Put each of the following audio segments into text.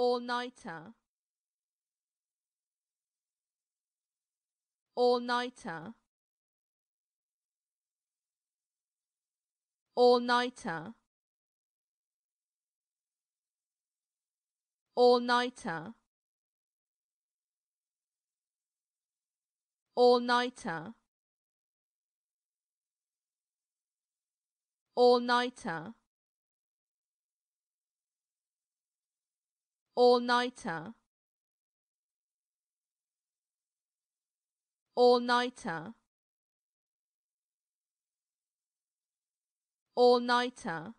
all-nighter all-nighter all-nighter all-nighter all-nighter all-nighter all-nighter all-nighter all-nighter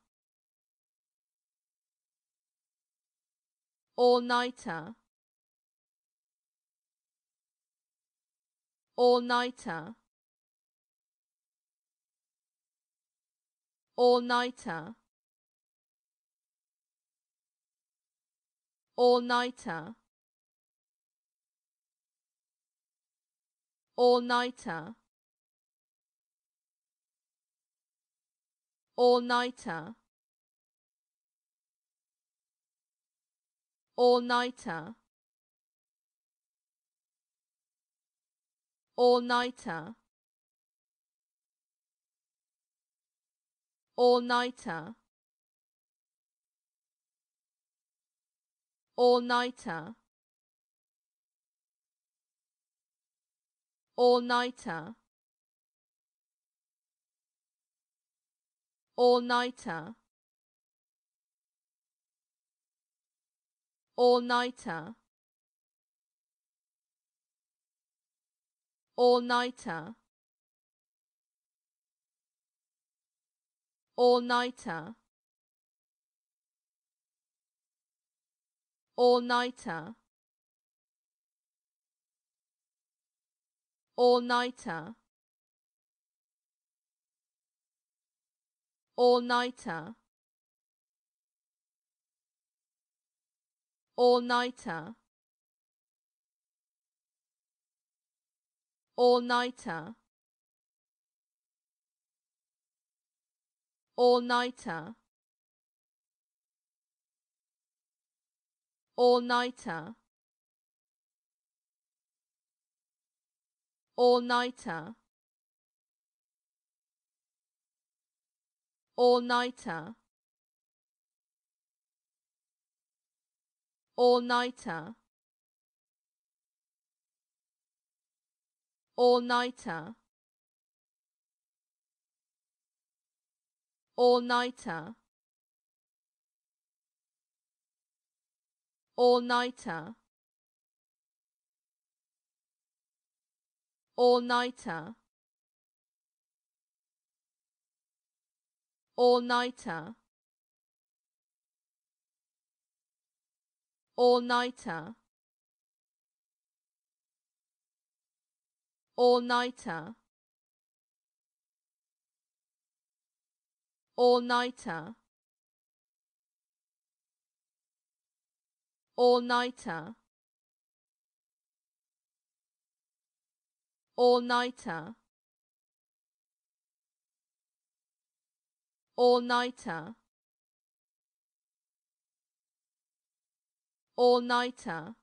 all-nighter all-nighter all-nighter all-nighter all-nighter all-nighter all-nighter all-nighter all-nighter all-nighter all-nighter all-nighter all-nighter all-nighter all-nighter all-nighter all-nighter all-nighter all-nighter all-nighter all-nighter all-nighter all-nighter all-nighter all-nighter all-nighter all-nighter all-nighter all-nighter all-nighter all-nighter all-nighter all-nighter all-nighter all-nighter all-nighter all-nighter